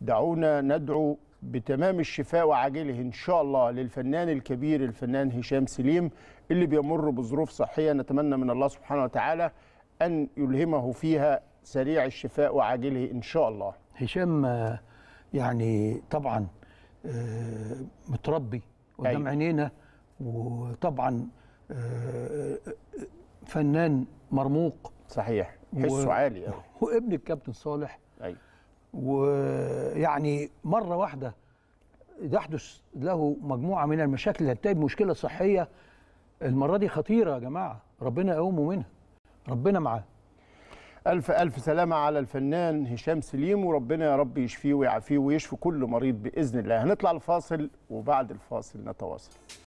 دعونا ندعو بتمام الشفاء وعاجله ان شاء الله للفنان الكبير الفنان هشام سليم اللي بيمر بظروف صحيه نتمنى من الله سبحانه وتعالى ان يلهمه فيها سريع الشفاء وعاجله ان شاء الله. هشام يعني طبعا آه، متربي قدام أيوة. عينينا وطبعا آه، فنان مرموق صحيح حسه عالي قوي وابن الكابتن صالح ايوه يعني مره واحده يحدث له مجموعه من المشاكل اللي هتنتهي بمشكله صحيه المره دي خطيره يا جماعه ربنا يقومه منها ربنا معاه ألف ألف سلامة على الفنان هشام سليم وربنا يا رب يشفيه ويعافيه ويشفي كل مريض بإذن الله هنطلع الفاصل وبعد الفاصل نتواصل